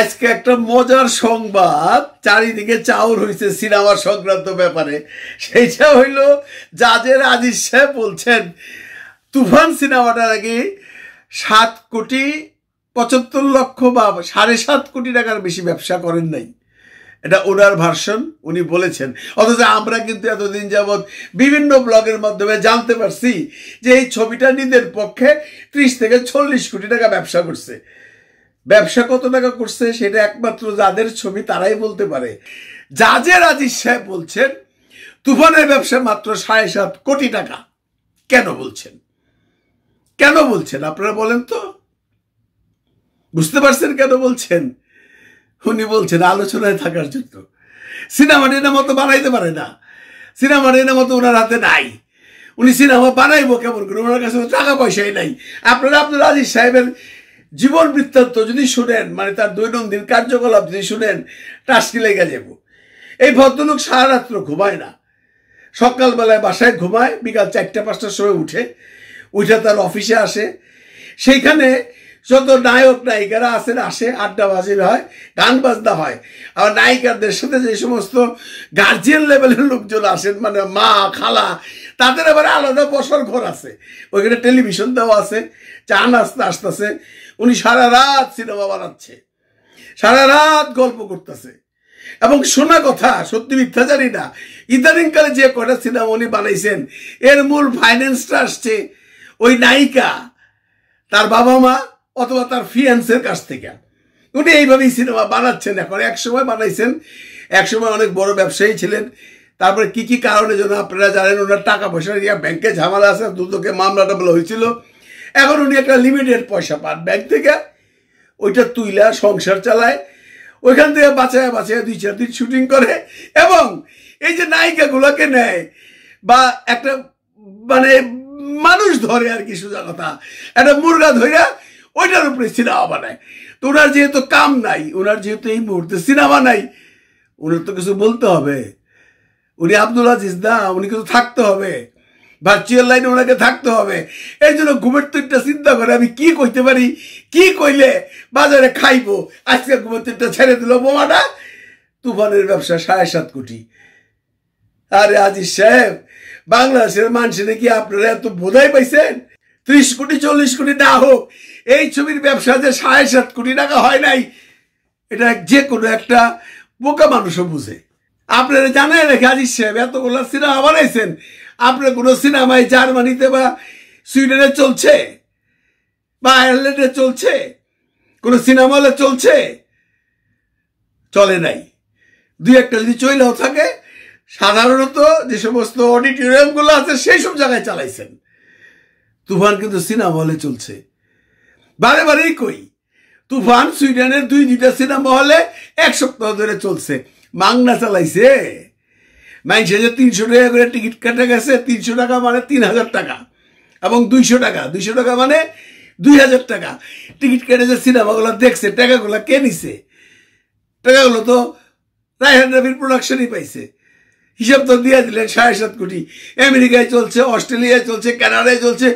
আজকে একটা মজার সংবাদ চারিদিকে চাউর হয়েছে সিনেমা সংক্রান্ত ব্যাপারে সেইটা হইল জাজের আজিজ সাহেব বলছেন তুফান সিনেমাটা আগে সাত কোটি পঁচাত্তর লক্ষ বা সাড়ে সাত কোটি টাকার বেশি ব্যবসা করেন নাই এটা ওনার ভার্সন উনি বলেছেন অথচ আমরা কিন্তু এতদিন যাবৎ বিভিন্ন ব্লগের মাধ্যমে জানতে পারছি যে এই ছবিটা নিজের পক্ষে ত্রিশ থেকে চল্লিশ কোটি টাকা ব্যবসা করছে ব্যবসা কত টাকা করছে সেটা একমাত্র যাদের ছবি তারাই বলতে পারে যা যে রাজীব সাহেব বলছেন তুফানের ব্যবসা মাত্র সাড়ে সাত কোটি টাকা কেন বলছেন কেন বলছেন আপনারা বলেন তো বুঝতে পারছেন কেন বলছেন উনি বলছেন আলোচনায় থাকার জন্য সিনেমা টিনা মতো বানাইতে পারে না সিনেমা টিনা মতো ওনার হাতে নাই উনি সিনেমা বানাইবো কেমন করে ওনার কাছে টাকা পয়সাই নাই আপনারা আপনার রাজীব সাহেবের জীবন বৃত্তান্ত যদি শুনেন মানে তার দৈনন্দিন কার্যকলাপ যদি শুনেন টাস্কি লেগে যাব এই ভদ্রলোক সারা রাত্র ঘুমায় না সকালবেলায় বাসায় ঘুমায় বিকাল চারটা পাঁচটার সময় উঠে উঠে তার অফিসে আসে সেইখানে যত নায়ক নায়িকারা আসেন আসে আড্ডা আড্ডাবাজি হয় গান বাজনা হয় আবার নায়িকাদের সাথে যে সমস্ত গার্জিয়ান লেভেলের লোকজন আসেন মানে মা খালা তাদের আবার আলাদা বসার ঘর আছে ওইখানে টেলিভিশন দেওয়া আছে চা নাস্তা আসতেছে উনি সারা রাত সিনেমা বানাচ্ছে সারা রাত গল্প করতেছে এবং শোনা কথা সত্যি মিথ্যা জানি না ইদানিংকালে যে কটা সিনেমা উনি বানাইছেন এর মূল ফাইন্যান্সটা আসছে ওই নায়িকা তার বাবা মা অথবা তার ফিয়ান্সের কাছ থেকে উনি এইভাবেই সিনেমা বানাচ্ছেন এখন একসময় বানাইছেন একসময় অনেক বড় ব্যবসায়ী ছিলেন তারপরে কি কি কারণে যেন আপনারা জানেন ওনার টাকা পয়সা নিয়ে ব্যাংকে ঝামেলা আছে দুদকে মামলাটা বলে হয়েছিল এখন উনি একটা লিমিটেড পয়সা পান ব্যাংক থেকে ওইটা তুইলা সংসার চালায় ওইখান থেকে বাঁচায় বাঁচায় দুই চার দিন শুটিং করে এবং এই যে নায়িকাগুলোকে নেয় বা একটা মানে মানুষ ধরে আর কি সোজা কথা একটা মুরগা ধরে ওইটার উপরে সিনেমা বানায় তো ওনার যেহেতু কাম নাই ওনার যেহেতু এই মুহূর্তে সিনেমা নাই ওনার তো কিছু বলতে হবে উনি আব্দুল আজিজ না উনি কিছু থাকতে হবে ভার্চুয়াল লাইনে ওনাকে থাকতে হবে এই জন্য ঘুমের চিন্তা করে আমি কি কইতে পারি কি কইলে বাজারে খাইবো আজকে ঘুমের তৈরটা ছেড়ে দিল বোমাটা তুফানের ব্যবসা সাড়ে সাত কোটি আরে আজিজ সাহেব বাংলাদেশের মানুষের কি আপনারা এত বোধাই পাইছেন ত্রিশ কোটি চল্লিশ কোটি না হোক এই ছবির ব্যবসা যে সাড়ে সাত কোটি টাকা হয় নাই এটা যে কোনো একটা বোকা মানুষও বুঝে আপনারা জানেন রেখে আজিজ সাহেব এতগুলো সিনেমা বানাইছেন আপনার কোনো সিনেমায় জার্মানিতে বা সুইডেনে চলছে বা আয়ারল্যান্ডে চলছে কোনো সিনেমা হলে চলছে চলে নাই দুই একটা যদি চলেও থাকে সাধারণত যে সমস্ত অডিটোরিয়ামগুলো আছে সেই সব জায়গায় চালাইছেন তুফান কিন্তু সিনেমা হলে চলছে বারে বারেই কই তুফান সুইডেনের দুই দুইটা সিনেমা হলে এক সপ্তাহ ধরে চলছে মাংনা চালাইছে মাইনসে যে তিনশো টাকা করে টিকিট কাটে গেছে তিনশো টাকা মানে তিন হাজার টাকা এবং দুইশো টাকা দুইশো টাকা মানে দুই হাজার টাকা টিকিট কেটে যে সিনেমাগুলো দেখছে টাকাগুলো কে নিছে টাকাগুলো তো রায়হান রবির প্রোডাকশনই পাইছে হিসাব তো দিয়ে দিলেন সাড়ে সাত কোটি আমেরিকায় চলছে অস্ট্রেলিয়ায় চলছে কানাডায় চলছে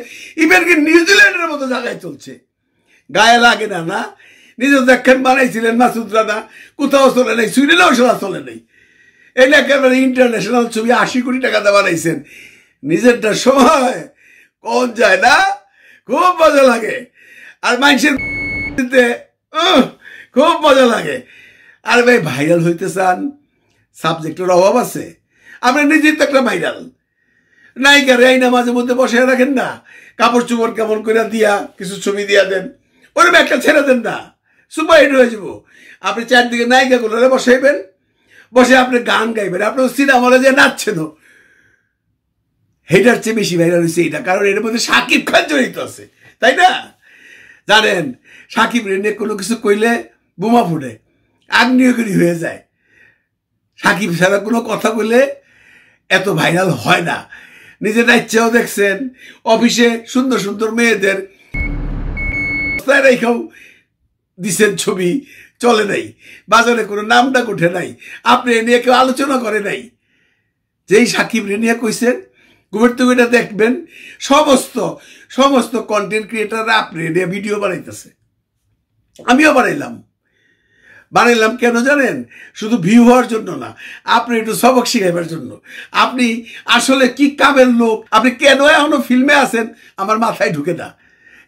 ইভেনকি নিউজিল্যান্ডের মতো জায়গায় চলছে গায়ে লাগে না না নিজে দেখেন বানাইছিলেন মাসুদ রানা কোথাও চলে নেই সুইডেনেও সেটা চলে নেই এটা একেবারে ইন্টারন্যাশনাল ছবি আশি কোটি টাকাতে বানাইছেন নিজেরটা সময় কম যায় না খুব মজা লাগে আর মানুষের খুব মজা লাগে আর ভাই ভাইরাল হইতে চান সাবজেক্টের অভাব আছে আমরা নিজের তো একটা ভাইরাল নায়িকা আইনা মাঝে মধ্যে বসে রাখেন না কাপড় চুপড় কেমন করে দিয়া কিছু ছবি দিয়া দেন ওরকম একটা ছেড়ে দেন না সুপারহিট হয়ে যাবো আপনি চারদিকে নায়িকা গুলো বসাইবেন বসে আপনি গান গাইবেন আপনার সিনেমা হলে যে নাচছেন হেটার চেয়ে বেশি ভাইরাল হয়েছে এটা কারণ এর মধ্যে সাকিব খান জড়িত আছে তাই না জানেন সাকিব রেনে কোনো কিছু কইলে বোমা ফুটে আগ্নেয়গিরি হয়ে যায় সাকিব ছাড়া কোনো কথা বলে এত ভাইরাল হয় না নিজের ইচ্ছেও দেখছেন অফিসে সুন্দর সুন্দর মেয়েদের রেখাও দিছেন ছবি চলে নাই বাজারে কোনো নাম ডাক উঠে নাই আপনি এ নিয়ে কেউ আলোচনা করে নাই যেই সাকিব রেনিয়া কইছেন গুবেরতুগুটা দেখবেন সমস্ত সমস্ত কন্টেন্ট ক্রিয়েটাররা আপনি ভিডিও বানাইতেছে আমিও বানাইলাম বানাইলাম কেন জানেন শুধু ভিউ হওয়ার জন্য না আপনি একটু সবক শিখাইবার জন্য আপনি আসলে কি কামের লোক আপনি কেন এখনো ফিল্মে আছেন আমার মাথায় ঢুকে না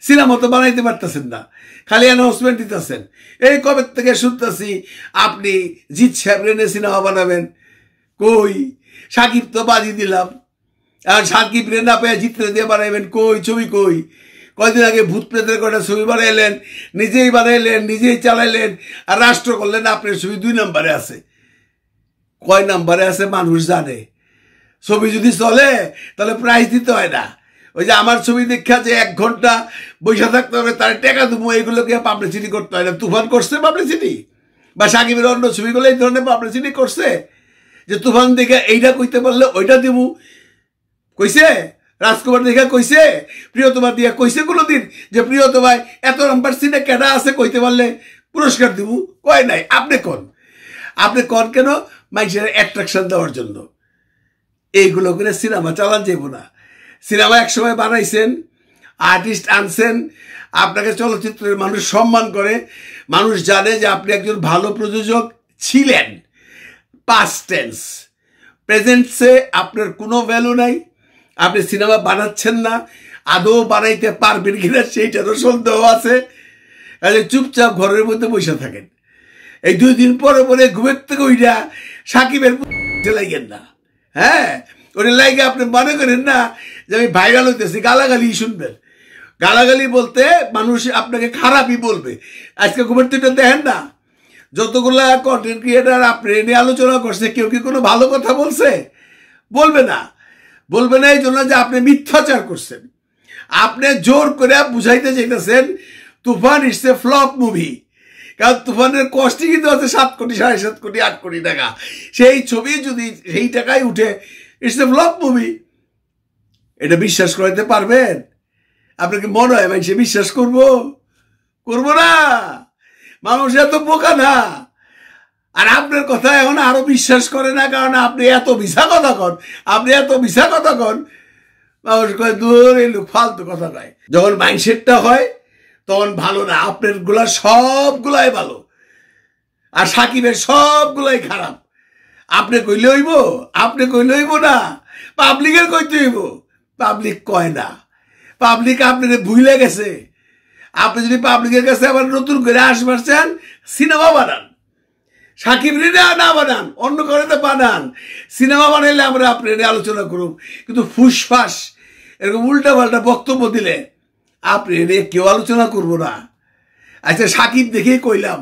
সিনেমা তো বানাইতে পারতেছেন না খালি অ্যানাউন্সমেন্ট দিতেছেন এই কবে থেকে শুনতেছি আপনি জিৎ সাহেবরেনে সিনেমা বানাবেন কই সাকিব তো বাজি দিলাম আর সাকিব রে না পেয়ে জিতরে দিয়ে বানাইবেন কই ছবি কই কয়দিন আগে ভূত প্রেতের কটা ছবি বানাইলেন নিজেই বানাইলেন নিজেই চালাইলেন আর রাষ্ট্র করলেন আপনার ছবি দুই নম্বরে আছে কয় নম্বরে আছে মানুষ জানে ছবি যদি চলে তাহলে প্রাইজ দিতে হয় না ওই যে আমার ছবি দেখা যে এক ঘন্টা বৈশা থাকতে হবে তার টেকা দেবো এগুলোকে পাবলিসিটি করতে হয় না তুফান করছে পাবলিসিটি বা সাকিবের অন্য ছবিগুলো এই ধরনের পাবলিসিটি করছে যে তুফান দেখে এইটা কইতে পারলে ওইটা দেবো কইছে রাজকুমার দেখা কইছে প্রিয়তমা দিয়া কইছে কোনোদিন যে প্রিয়তমায় এত নাম্বার সিনে কেডা আছে কইতে পারলে পুরস্কার দিব কয় নাই আপনি কন আপনি কন কেন মাইসের অ্যাট্রাকশন দেওয়ার জন্য এইগুলো করে সিনেমা চালান যাব না সিনেমা একসময় বানাইছেন আর্টিস্ট আনছেন আপনাকে চলচ্চিত্রের মানুষ সম্মান করে মানুষ জানে যে আপনি একজন ভালো প্রযোজক ছিলেন পাস্ট টেন্স প্রেজেন্টসে আপনার কোনো ভ্যালু নাই আপনি সিনেমা বানাচ্ছেন না আদৌ বানাইতে পারবেন কিনা সেইটারও সন্দেহ আছে চুপচাপ ঘরের মধ্যে বসে থাকেন এই দুই দিন পরে পরে ঘুমের থেকে ওইটা সাকিবের লাইগেন না হ্যাঁ ওই লাইগে আপনি মনে করেন না যে আমি ভাইরাল হইতেছি গালাগালি শুনবেন গালাগালি বলতে মানুষ আপনাকে খারাপই বলবে আজকে ঘুমের থেকে দেখেন না যতগুলা কন্টেন্ট ক্রিয়েটার আপনি এনে আলোচনা করছে কেউ কি কোনো ভালো কথা বলছে বলবে না বলবে না এই জন্য যে আপনি মিথ্যাচার করছেন আপনি জোর করে বুঝাইতে চাইতেছেন তুফান ইসে ফ্লপ মুভি কারণ তুফানের কষ্টই কিন্তু আছে সাত কোটি সাড়ে সাত কোটি আট কোটি টাকা সেই ছবি যদি সেই টাকায় উঠে ইসে ফ্লপ মুভি এটা বিশ্বাস করাইতে পারবেন আপনাকে মনে হয় ভাই সে বিশ্বাস করবো করবো না মানুষ এত বোকা না আর আপনার কথা এখন আরো বিশ্বাস করে না কারণ আপনি এত বিশা কথা কন আপনি এত বিশা কথা কন মানুষ কয় দূর এই লোক ফালতু কথা কয় যখন মাইন্ডসেটটা হয় তখন ভালো না আপনার গুলা সবগুলাই ভালো আর সাকিবের সবগুলাই খারাপ আপনি কইলে হইব আপনি কইলে হইব না পাবলিকের কইতে হইব পাবলিক কয় না পাবলিক আপনাদের ভুলে গেছে আপনি যদি পাবলিকের কাছে আবার নতুন করে আসবার চান সিনেমা বানান সাকিব রে না বানান অন্য কারণে তো বানান সিনেমা বানাইলে আমরা আপনি আলোচনা করুন কিন্তু ফুসফাস এরকম উল্টা পাল্টা বক্তব্য দিলে আপনি এনে কেউ আলোচনা করব না আচ্ছা সাকিব দেখেই কইলাম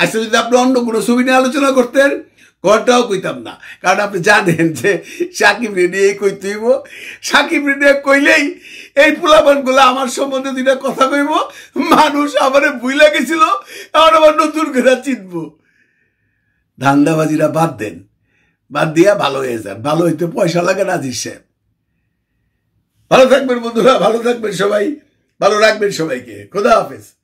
আচ্ছা যদি আপনি অন্য কোনো ছবি নিয়ে আলোচনা করতেন ঘরটাও কইতাম না কারণ আপনি জানেন যে সাকিব এই কইতেইব সাকিব রেডি কইলেই এই পোলাপানগুলো আমার সম্বন্ধে দুইটা কথা কইব মানুষ আমারে ভুইলা গেছিল আমার আবার নতুন কথা চিনবো ধান্দাবাজিরা বাদ দেন বাদ দিয়া ভালো হয়ে যান ভালো হইতে পয়সা লাগে নাজির সাহেব ভালো থাকবেন বন্ধুরা ভালো থাকবেন সবাই ভালো রাখবেন সবাইকে খোদা হাফেজ